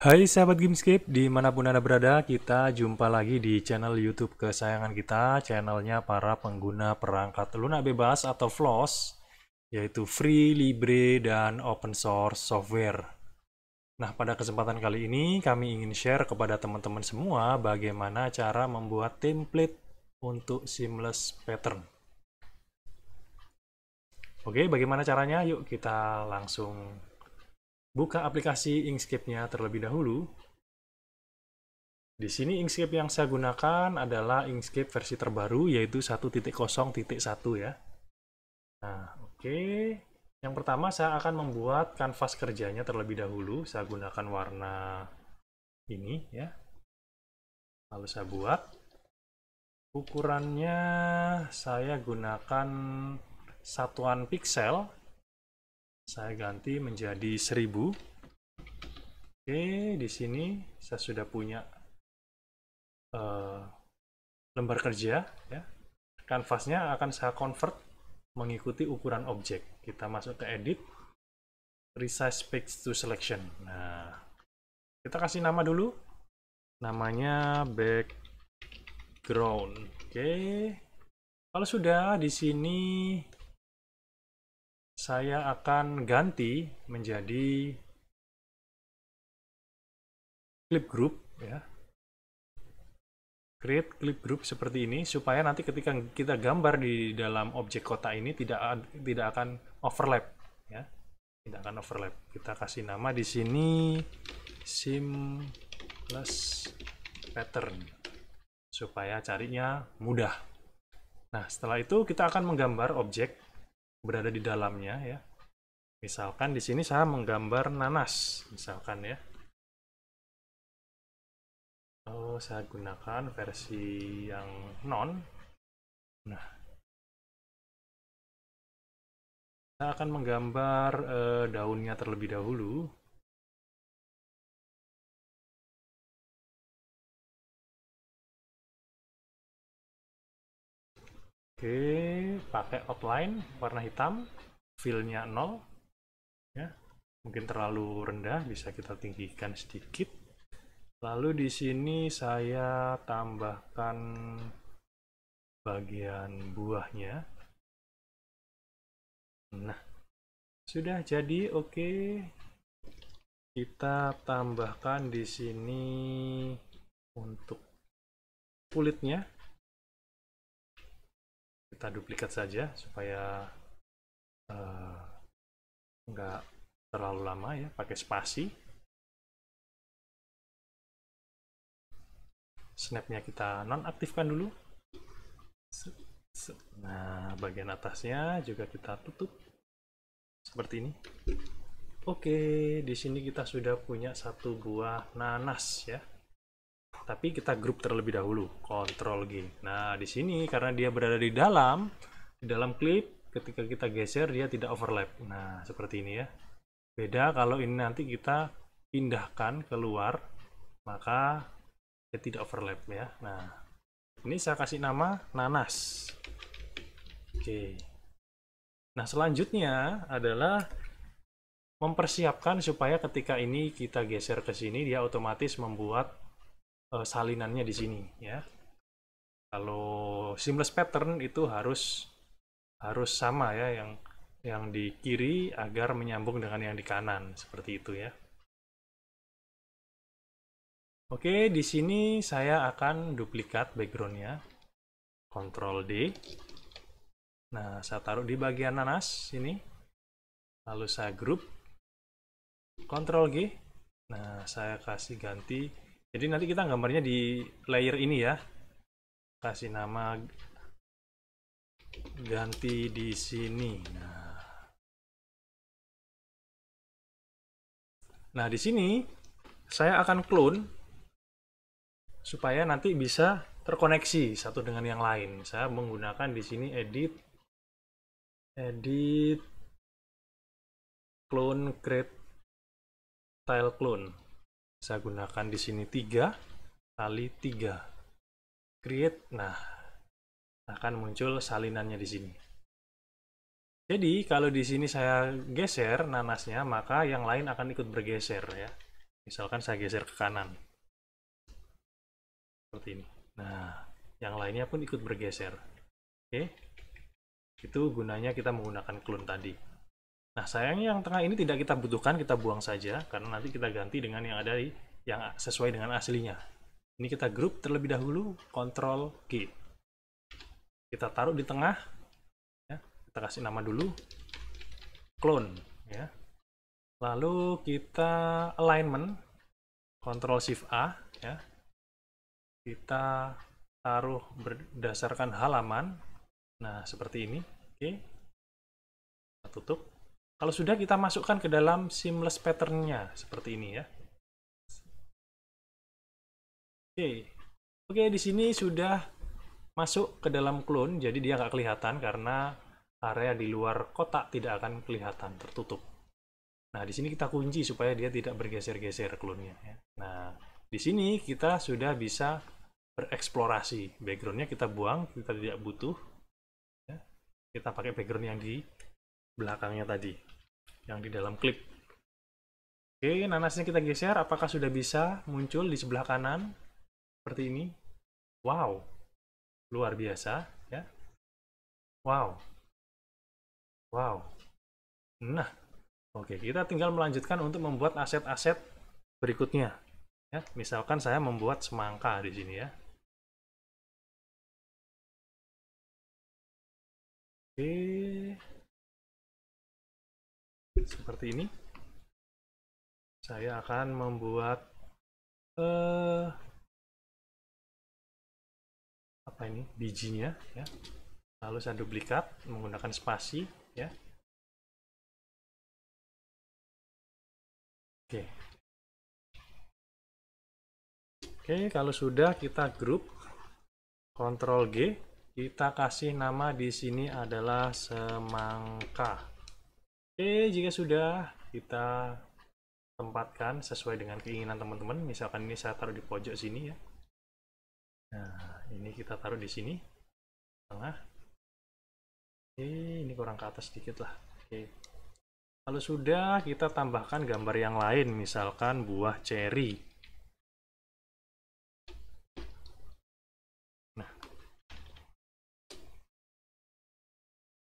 Hai sahabat Gamescape, dimanapun Anda berada, kita jumpa lagi di channel YouTube kesayangan kita, channelnya para pengguna perangkat lunak bebas atau FLOSS, yaitu free, libre, dan open source software. Nah, pada kesempatan kali ini, kami ingin share kepada teman-teman semua bagaimana cara membuat template untuk seamless pattern. Oke, bagaimana caranya? Yuk kita langsung Buka aplikasi Inkscape-nya terlebih dahulu. Di sini Inkscape yang saya gunakan adalah Inkscape versi terbaru yaitu 1.0.1 ya. Nah, oke. Yang pertama saya akan membuat kanvas kerjanya terlebih dahulu. Saya gunakan warna ini ya. Lalu saya buat. Ukurannya saya gunakan satuan pixel saya ganti menjadi 1000 oke di sini saya sudah punya uh, lembar kerja ya kanvasnya akan saya convert mengikuti ukuran objek kita masuk ke edit resize page to selection nah kita kasih nama dulu namanya background oke kalau sudah di sini saya akan ganti menjadi clip group ya create clip group seperti ini supaya nanti ketika kita gambar di dalam objek kota ini tidak tidak akan overlap ya tidak akan overlap kita kasih nama di sini sim plus pattern supaya carinya mudah nah setelah itu kita akan menggambar objek berada di dalamnya ya. Misalkan di sini saya menggambar nanas, misalkan ya. Oh, saya gunakan versi yang non. Nah, saya akan menggambar eh, daunnya terlebih dahulu. Oke, pakai outline warna hitam, fill-nya 0. Ya, mungkin terlalu rendah, bisa kita tinggikan sedikit. Lalu di sini saya tambahkan bagian buahnya. Nah, sudah jadi, oke. Kita tambahkan di sini untuk kulitnya kita duplikat saja supaya uh, terlalu lama ya pakai spasi snapnya kita nonaktifkan dulu nah bagian atasnya juga kita tutup seperti ini oke di sini kita sudah punya satu buah nanas ya tapi kita grup terlebih dahulu kontrol G nah di sini karena dia berada di dalam di dalam klip ketika kita geser dia tidak overlap nah seperti ini ya beda kalau ini nanti kita pindahkan keluar maka dia tidak overlap ya nah ini saya kasih nama nanas oke nah selanjutnya adalah mempersiapkan supaya ketika ini kita geser ke sini dia otomatis membuat uh, salinannya di sini ya. Kalau seamless pattern itu harus harus sama ya yang yang di kiri agar menyambung dengan yang di kanan seperti itu ya. Oke, di sini saya akan duplikat backgroundnya. Ctrl D. Nah, saya taruh di bagian nanas ini Lalu saya group. Ctrl G. Nah, saya kasih ganti jadi nanti kita gambarnya di layer ini ya kasih nama ganti di sini nah nah di sini saya akan clone supaya nanti bisa terkoneksi satu dengan yang lain saya menggunakan di sini edit edit clone create tile clone saya gunakan di sini 3 kali 3. Create. Nah, akan muncul salinannya di sini. Jadi, kalau di sini saya geser nanasnya, maka yang lain akan ikut bergeser ya. Misalkan saya geser ke kanan. Seperti ini. Nah, yang lainnya pun ikut bergeser. Oke. Itu gunanya kita menggunakan clone tadi. Nah, sayangnya yang tengah ini tidak kita butuhkan, kita buang saja karena nanti kita ganti dengan yang ada di yang sesuai dengan aslinya. Ini kita grup terlebih dahulu, control G. Kita taruh di tengah, ya, kita kasih nama dulu, clone. Ya. Lalu kita alignment, control Shift A, ya. Kita taruh berdasarkan halaman, nah seperti ini, oke. Kita tutup. Kalau sudah kita masukkan ke dalam seamless patternnya seperti ini ya. Oke, oke di sini sudah masuk ke dalam clone, jadi dia nggak kelihatan karena area di luar kotak tidak akan kelihatan tertutup. Nah di sini kita kunci supaya dia tidak bergeser-geser clone-nya. Ya. Nah di sini kita sudah bisa bereksplorasi. Backgroundnya kita buang, kita tidak butuh. Ya. Kita pakai background yang di belakangnya tadi yang di dalam klip oke nanasnya kita geser apakah sudah bisa muncul di sebelah kanan seperti ini wow luar biasa ya wow wow nah oke kita tinggal melanjutkan untuk membuat aset-aset berikutnya ya misalkan saya membuat semangka di sini ya Oke seperti ini saya akan membuat eh, apa ini bijinya ya lalu saya duplikat menggunakan spasi ya oke oke kalau sudah kita grup Ctrl G kita kasih nama di sini adalah semangka Oke, jika sudah kita tempatkan sesuai dengan keinginan teman-teman. Misalkan ini saya taruh di pojok sini ya. Nah, ini kita taruh di sini. Tengah. Oke, ini kurang ke atas sedikit lah. Oke. Kalau sudah, kita tambahkan gambar yang lain, misalkan buah cherry.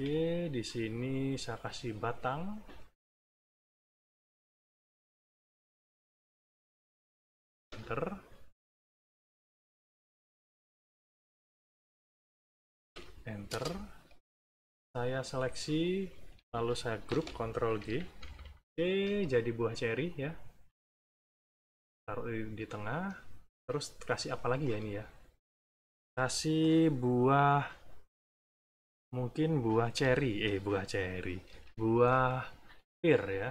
Oke, di sini saya kasih batang. Enter. Enter. Saya seleksi, lalu saya grup Ctrl G. Oke, jadi buah cherry ya. Taruh di, di tengah. Terus kasih apa lagi ya ini ya? Kasih buah mungkin buah cherry, eh buah cherry, buah pir ya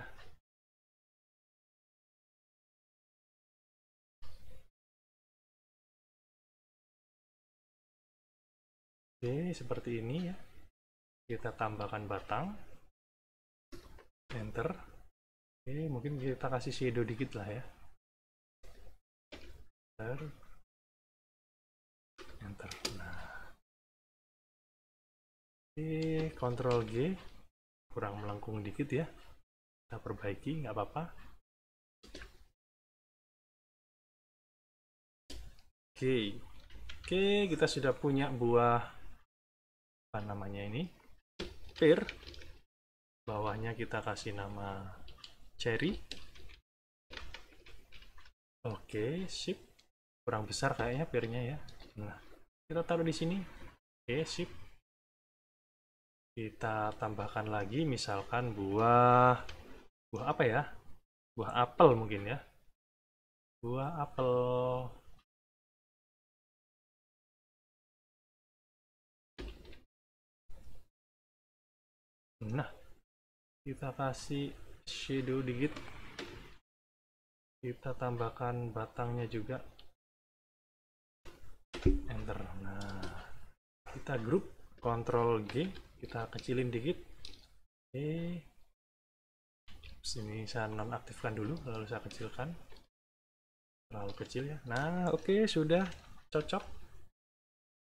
Oke, seperti ini ya. Kita tambahkan batang. Enter. Oke, mungkin kita kasih shadow dikit lah ya. Enter. Enter. Oke, Ctrl G kurang melengkung dikit ya. Kita perbaiki, nggak apa-apa. Oke, oke kita sudah punya buah apa namanya ini pear. Bawahnya kita kasih nama cherry. Oke, sip. Kurang besar kayaknya pearnya ya. Nah, kita taruh di sini. Oke, sip kita tambahkan lagi misalkan buah buah apa ya buah apel mungkin ya buah apel nah kita kasih shadow dikit kita tambahkan batangnya juga enter nah kita grup control G kita kecilin dikit oke sini saya nonaktifkan dulu lalu saya kecilkan terlalu kecil ya nah oke okay, sudah cocok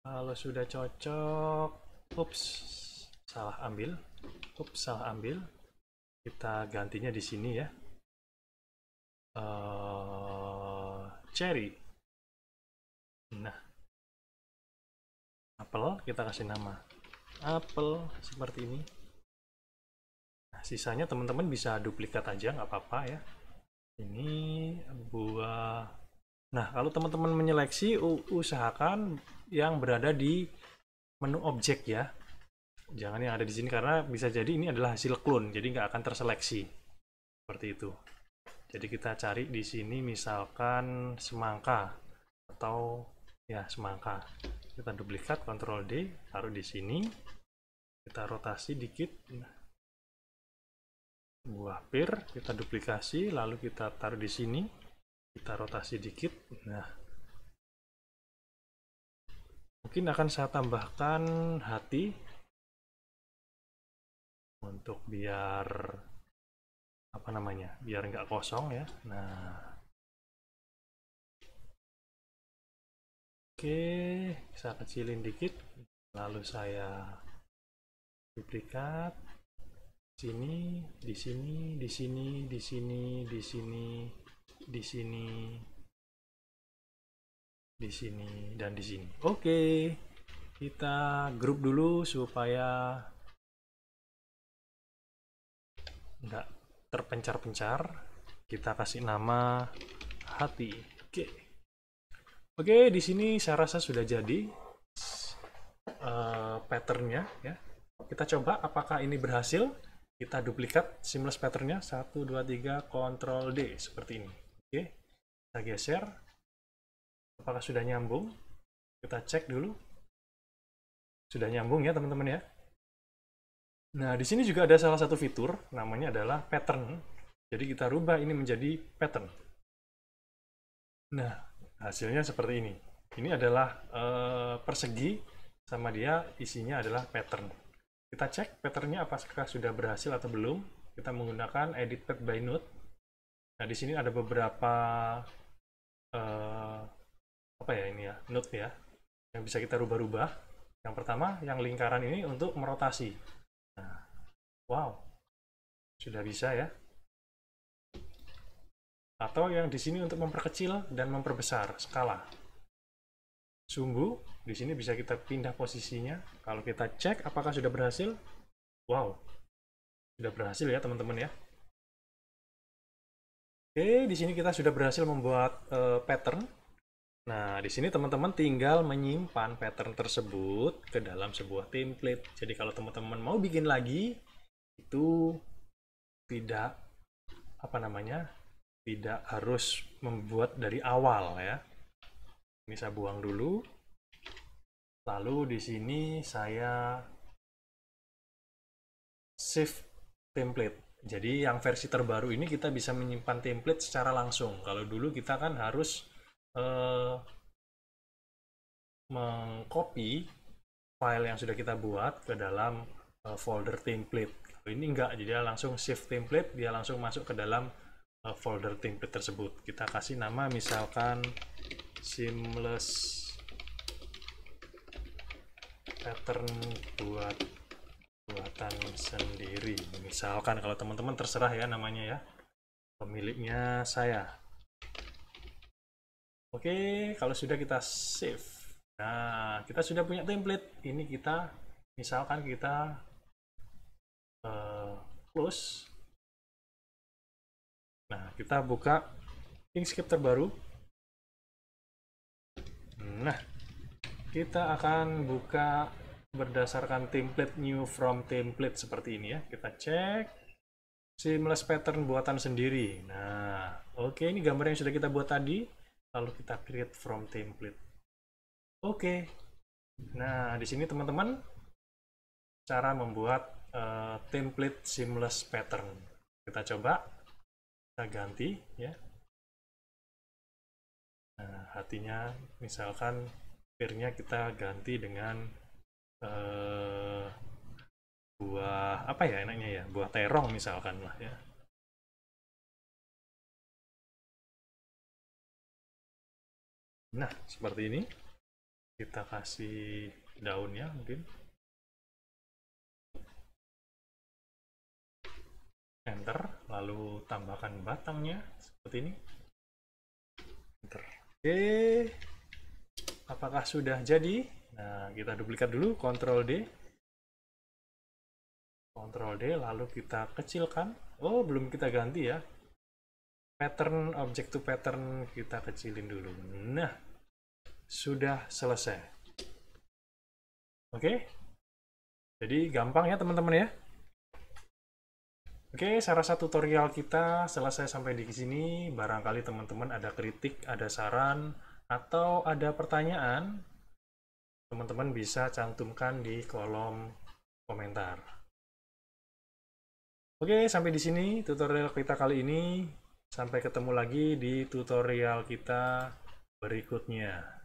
kalau sudah cocok ups salah ambil ups salah ambil kita gantinya di sini ya uh, cherry nah apel kita kasih nama apel seperti ini nah, sisanya teman-teman bisa duplikat aja nggak apa-apa ya ini buah nah kalau teman-teman menyeleksi usahakan yang berada di menu objek ya jangan yang ada di sini karena bisa jadi ini adalah hasil clone jadi nggak akan terseleksi seperti itu jadi kita cari di sini misalkan semangka atau ya semangka kita duplikat Ctrl D taruh di sini kita rotasi dikit buah pir kita duplikasi lalu kita taruh di sini kita rotasi dikit nah mungkin akan saya tambahkan hati untuk biar apa namanya biar nggak kosong ya nah Oke, saya kecilin dikit. Lalu saya duplikat sini, di sini, di sini, di sini, di sini, di sini, di sini dan di sini. Oke. Kita grup dulu supaya nggak terpencar-pencar. Kita kasih nama hati. Oke. Okay. Oke, di sini saya rasa sudah jadi uh, patternnya ya. Kita coba apakah ini berhasil. Kita duplikat seamless patternnya 1, 2, 3, Ctrl D seperti ini. Oke, kita geser. Apakah sudah nyambung? Kita cek dulu. Sudah nyambung ya teman-teman ya. Nah, di sini juga ada salah satu fitur, namanya adalah pattern. Jadi kita rubah ini menjadi pattern. Nah, hasilnya seperti ini ini adalah uh, persegi sama dia isinya adalah pattern kita cek patternnya apakah sudah berhasil atau belum kita menggunakan edit path by node nah di sini ada beberapa uh, apa ya ini ya node ya yang bisa kita rubah-rubah yang pertama yang lingkaran ini untuk merotasi nah, wow sudah bisa ya atau yang di sini untuk memperkecil dan memperbesar skala. Sumbu di sini bisa kita pindah posisinya. Kalau kita cek apakah sudah berhasil? Wow. Sudah berhasil ya, teman-teman ya. Oke, di sini kita sudah berhasil membuat uh, pattern. Nah, di sini teman-teman tinggal menyimpan pattern tersebut ke dalam sebuah template. Jadi kalau teman-teman mau bikin lagi, itu tidak apa namanya tidak harus membuat dari awal ya. Ini saya buang dulu. Lalu di sini saya save template. Jadi yang versi terbaru ini kita bisa menyimpan template secara langsung. Kalau dulu kita kan harus eh, mengcopy file yang sudah kita buat ke dalam eh, folder template. ini enggak, jadi dia langsung save template, dia langsung masuk ke dalam Eh, folder template tersebut kita kasih nama misalkan seamless pattern buat buatan sendiri misalkan kalau teman-teman terserah ya namanya ya pemiliknya saya oke kalau sudah kita save nah kita sudah punya template ini kita misalkan kita uh, close Nah, kita buka Inkscape terbaru. Nah, kita akan buka berdasarkan template new from template seperti ini ya. Kita cek seamless pattern buatan sendiri. Nah, oke okay, ini gambar yang sudah kita buat tadi. Lalu kita create from template. Oke. Okay. Nah, di sini teman-teman cara membuat uh, template seamless pattern. Kita coba kita ganti ya nah, hatinya misalkan pirnya kita ganti dengan eh, buah apa ya enaknya ya buah terong misalkan lah ya nah seperti ini kita kasih daunnya mungkin enter lalu tambahkan batangnya seperti ini oke apakah sudah jadi nah kita duplikat dulu Ctrl D Ctrl D lalu kita kecilkan oh belum kita ganti ya pattern object to pattern kita kecilin dulu nah sudah selesai oke jadi gampang ya teman-teman ya Oke, saya rasa tutorial kita selesai sampai di sini. Barangkali teman-teman ada kritik, ada saran, atau ada pertanyaan, teman-teman bisa cantumkan di kolom komentar. Oke, sampai di sini tutorial kita kali ini. Sampai ketemu lagi di tutorial kita berikutnya.